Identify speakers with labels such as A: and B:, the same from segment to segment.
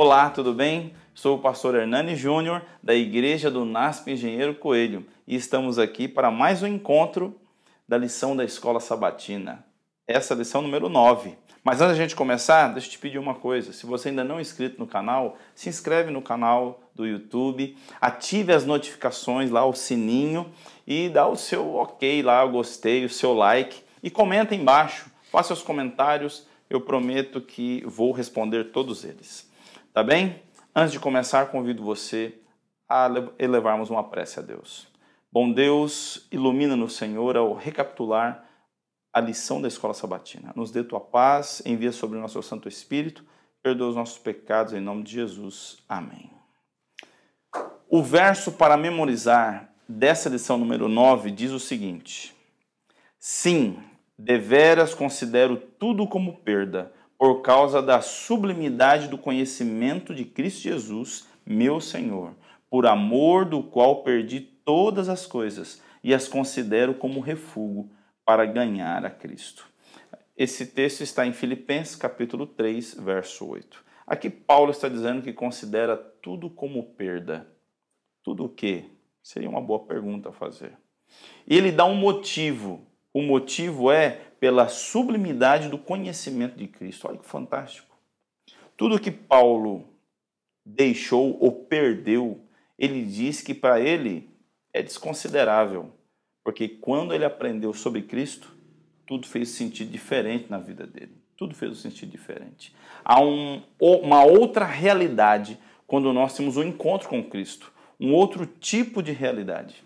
A: Olá, tudo bem? Sou o pastor Hernani Júnior, da Igreja do NASP Engenheiro Coelho, e estamos aqui para mais um encontro da lição da Escola Sabatina. Essa é a lição número 9. Mas antes da gente começar, deixa eu te pedir uma coisa. Se você ainda não é inscrito no canal, se inscreve no canal do YouTube, ative as notificações lá, o sininho, e dá o seu ok lá, o gostei, o seu like, e comenta embaixo, faça seus comentários, eu prometo que vou responder todos eles. Tá bem? Antes de começar, convido você a elevarmos uma prece a Deus. Bom Deus, ilumina-nos, Senhor, ao recapitular a lição da escola sabatina. Nos dê tua paz, envia sobre nós o Santo Espírito, perdoa os nossos pecados, em nome de Jesus. Amém. O verso para memorizar dessa lição número 9 diz o seguinte: Sim, deveras considero tudo como perda por causa da sublimidade do conhecimento de Cristo Jesus, meu Senhor, por amor do qual perdi todas as coisas e as considero como refúgio para ganhar a Cristo. Esse texto está em Filipenses capítulo 3, verso 8. Aqui Paulo está dizendo que considera tudo como perda. Tudo o quê? Seria uma boa pergunta a fazer. E ele dá um motivo. O motivo é pela sublimidade do conhecimento de Cristo. Olha que fantástico. Tudo que Paulo deixou ou perdeu, ele diz que para ele é desconsiderável, porque quando ele aprendeu sobre Cristo, tudo fez sentido diferente na vida dele. Tudo fez um sentido diferente. Há um, uma outra realidade quando nós temos um encontro com Cristo, um outro tipo de realidade.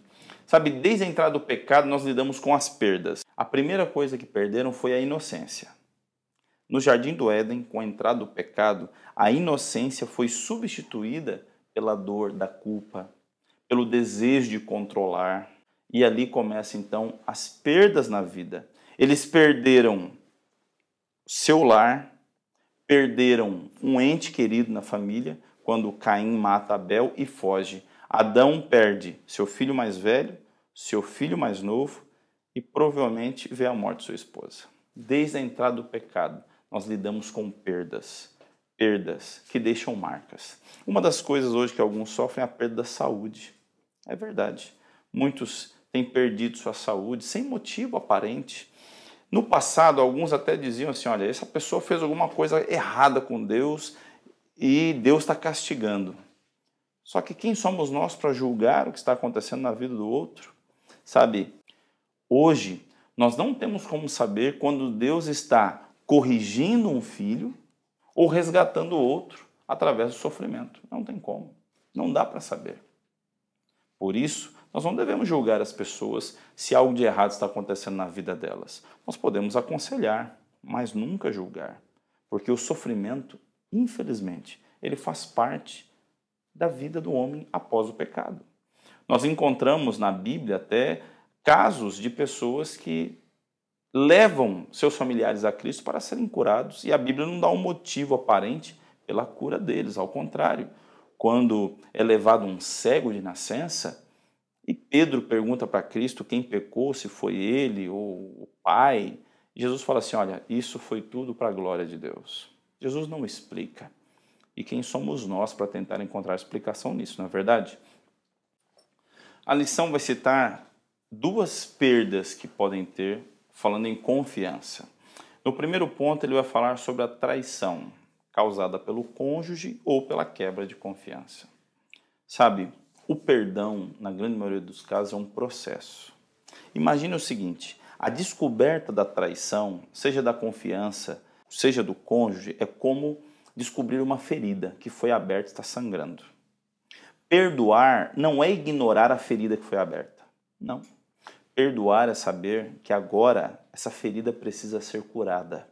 A: Sabe, desde a entrada do pecado, nós lidamos com as perdas. A primeira coisa que perderam foi a inocência. No jardim do Éden, com a entrada do pecado, a inocência foi substituída pela dor da culpa, pelo desejo de controlar. E ali começam então as perdas na vida. Eles perderam seu lar, perderam um ente querido na família, quando Caim mata Abel e foge. Adão perde seu filho mais velho, seu filho mais novo e provavelmente vê a morte de sua esposa. Desde a entrada do pecado, nós lidamos com perdas, perdas que deixam marcas. Uma das coisas hoje que alguns sofrem é a perda da saúde. É verdade. Muitos têm perdido sua saúde sem motivo aparente. No passado, alguns até diziam assim: olha, essa pessoa fez alguma coisa errada com Deus e Deus está castigando. Só que quem somos nós para julgar o que está acontecendo na vida do outro? Sabe, hoje nós não temos como saber quando Deus está corrigindo um filho ou resgatando o outro através do sofrimento. Não tem como. Não dá para saber. Por isso, nós não devemos julgar as pessoas se algo de errado está acontecendo na vida delas. Nós podemos aconselhar, mas nunca julgar, porque o sofrimento, infelizmente, ele faz parte da vida do homem após o pecado. Nós encontramos na Bíblia até casos de pessoas que levam seus familiares a Cristo para serem curados e a Bíblia não dá um motivo aparente pela cura deles, ao contrário. Quando é levado um cego de nascença e Pedro pergunta para Cristo quem pecou, se foi ele ou o pai, Jesus fala assim: Olha, isso foi tudo para a glória de Deus. Jesus não explica. E quem somos nós para tentar encontrar explicação nisso, não é verdade? A lição vai citar duas perdas que podem ter falando em confiança. No primeiro ponto, ele vai falar sobre a traição causada pelo cônjuge ou pela quebra de confiança. Sabe, o perdão, na grande maioria dos casos, é um processo. Imagine o seguinte: a descoberta da traição, seja da confiança, seja do cônjuge, é como descobrir uma ferida que foi aberta e está sangrando. Perdoar não é ignorar a ferida que foi aberta. Não. Perdoar é saber que agora essa ferida precisa ser curada.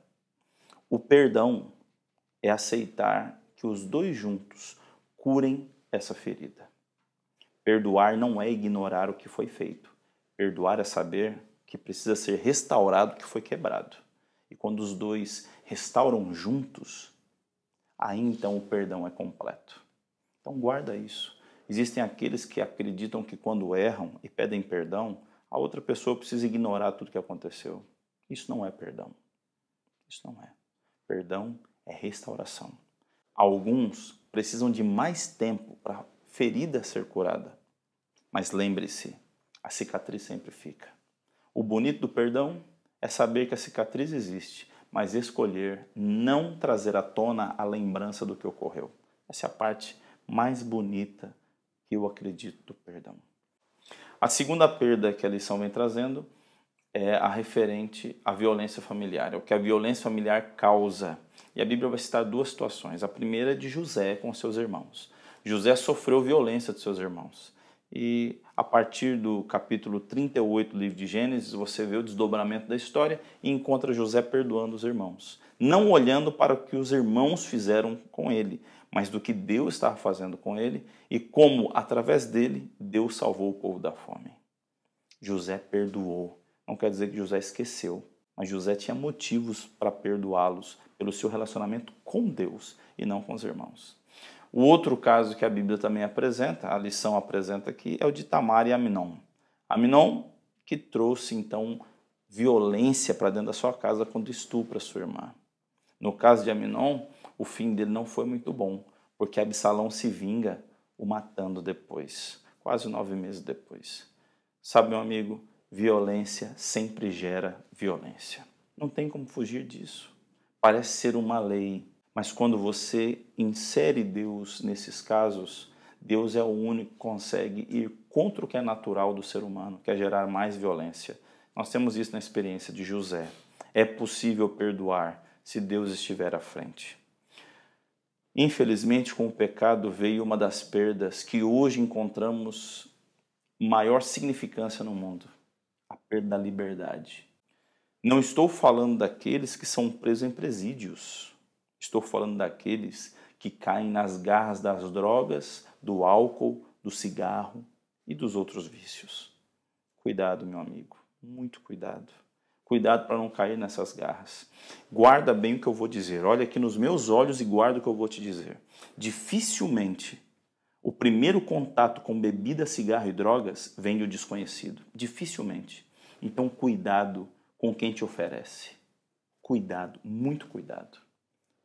A: O perdão é aceitar que os dois juntos curem essa ferida. Perdoar não é ignorar o que foi feito. Perdoar é saber que precisa ser restaurado o que foi quebrado. E quando os dois restauram juntos, aí então o perdão é completo. Então guarda isso. Existem aqueles que acreditam que quando erram e pedem perdão, a outra pessoa precisa ignorar tudo que aconteceu. Isso não é perdão. Isso não é. Perdão é restauração. Alguns precisam de mais tempo para a ferida ser curada. Mas lembre-se, a cicatriz sempre fica. O bonito do perdão é saber que a cicatriz existe, mas escolher não trazer à tona a lembrança do que ocorreu. Essa é a parte mais bonita que eu acredito do perdão. A segunda perda que a lição vem trazendo é a referente à violência familiar, é o que a violência familiar causa. E a Bíblia vai citar duas situações. A primeira é de José com seus irmãos. José sofreu violência de seus irmãos. E a partir do capítulo 38 do livro de Gênesis, você vê o desdobramento da história e encontra José perdoando os irmãos, não olhando para o que os irmãos fizeram com ele, mas do que Deus estava fazendo com ele e como, através dele, Deus salvou o povo da fome. José perdoou. Não quer dizer que José esqueceu, mas José tinha motivos para perdoá-los pelo seu relacionamento com Deus e não com os irmãos. O outro caso que a Bíblia também apresenta, a lição apresenta aqui, é o de Tamar e Aminon. Aminon que trouxe então violência para dentro da sua casa quando estupra sua irmã. No caso de Aminon, o fim dele não foi muito bom, porque Absalão se vinga o matando depois, quase nove meses depois. Sabe, meu amigo, violência sempre gera violência. Não tem como fugir disso. Parece ser uma lei, mas quando você insere Deus nesses casos, Deus é o único que consegue ir contra o que é natural do ser humano, que é gerar mais violência. Nós temos isso na experiência de José. É possível perdoar se Deus estiver à frente. Infelizmente, com o pecado veio uma das perdas que hoje encontramos maior significância no mundo: a perda da liberdade. Não estou falando daqueles que são presos em presídios Estou falando daqueles que caem nas garras das drogas, do álcool, do cigarro e dos outros vícios. Cuidado, meu amigo, muito cuidado. Cuidado para não cair nessas garras. Guarda bem o que eu vou dizer. Olha aqui nos meus olhos e guarda o que eu vou te dizer. Dificilmente o primeiro contato com bebida, cigarro e drogas vem do desconhecido. Dificilmente. Então, cuidado com quem te oferece. Cuidado, muito cuidado.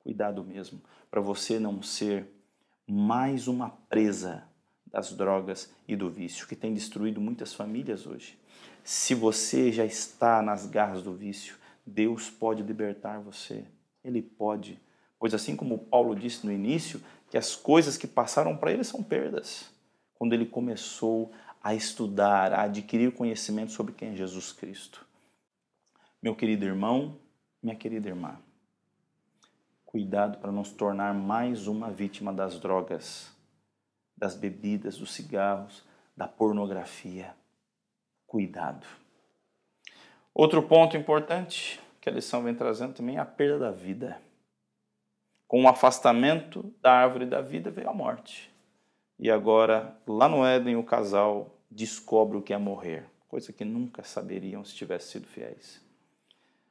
A: Cuidado mesmo, para você não ser mais uma presa das drogas e do vício, que tem destruído muitas famílias hoje. Se você já está nas garras do vício, Deus pode libertar você. Ele pode. Pois assim como Paulo disse no início, que as coisas que passaram para ele são perdas. Quando ele começou a estudar, a adquirir conhecimento sobre quem é Jesus Cristo. Meu querido irmão, minha querida irmã, cuidado para não se tornar mais uma vítima das drogas, das bebidas, dos cigarros, da pornografia. Cuidado. Outro ponto importante que a lição vem trazendo também é a perda da vida. Com o afastamento da árvore da vida veio a morte. E agora, lá no Éden, o casal descobre o que é morrer, coisa que nunca saberiam se tivessem sido fiéis.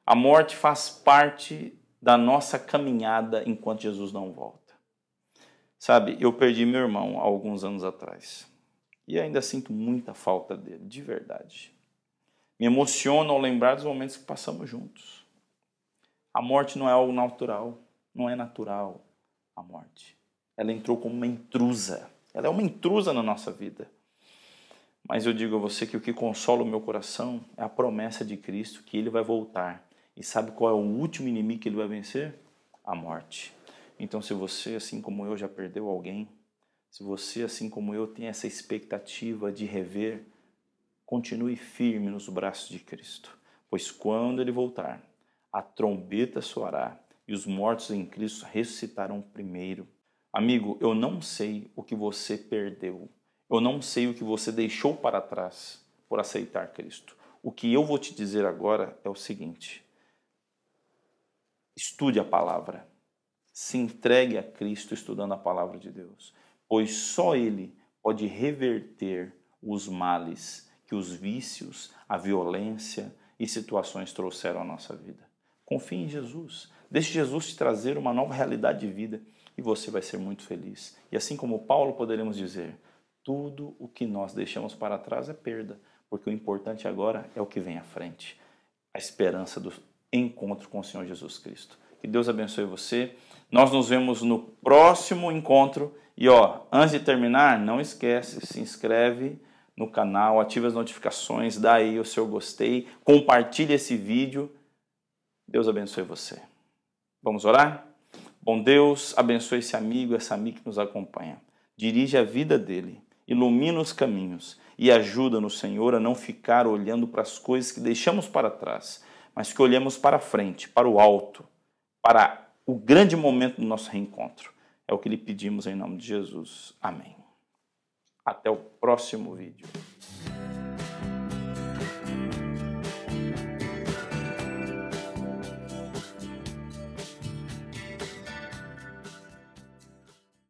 A: A morte faz parte da nossa caminhada enquanto Jesus não volta. Sabe, eu perdi meu irmão há alguns anos atrás e ainda sinto muita falta dele, de verdade. Me emociona ao lembrar dos momentos que passamos juntos. A morte não é algo natural, não é natural a morte. Ela entrou como uma intrusa. Ela é uma intrusa na nossa vida. Mas eu digo a você que o que consola o meu coração é a promessa de Cristo que ele vai voltar e sabe qual é o último inimigo que ele vai vencer? A morte. Então, se você, assim como eu, já perdeu alguém, se você, assim como eu, tem essa expectativa de rever, continue firme nos braços de Cristo, pois quando ele voltar, a trombeta soará e os mortos em Cristo ressuscitarão primeiro. Amigo, eu não sei o que você perdeu. Eu não sei o que você deixou para trás por aceitar Cristo. O que eu vou te dizer agora é o seguinte: Estude a palavra. Se entregue a Cristo estudando a palavra de Deus, pois só Ele pode reverter os males que os vícios, a violência e situações trouxeram à nossa vida. Confie em Jesus. Deixe Jesus te trazer uma nova realidade de vida e você vai ser muito feliz. E assim como Paulo, poderemos dizer: tudo o que nós deixamos para trás é perda, porque o importante agora é o que vem à frente a esperança do, encontro com o Senhor Jesus Cristo. Que Deus abençoe você. Nós nos vemos no próximo encontro. E ó, antes de terminar, não esquece, se inscreve no canal, ative as notificações, dá aí o seu gostei, compartilhe esse vídeo. Deus abençoe você. Vamos orar? Bom Deus, abençoe esse amigo, essa amiga que nos acompanha. Dirige a vida dele, ilumina os caminhos e ajuda no Senhor, a não ficar olhando para as coisas que deixamos para trás mas que olhemos para frente, para o alto, para o grande momento do nosso reencontro. É o que lhe pedimos em nome de Jesus. Amém. Até o próximo vídeo.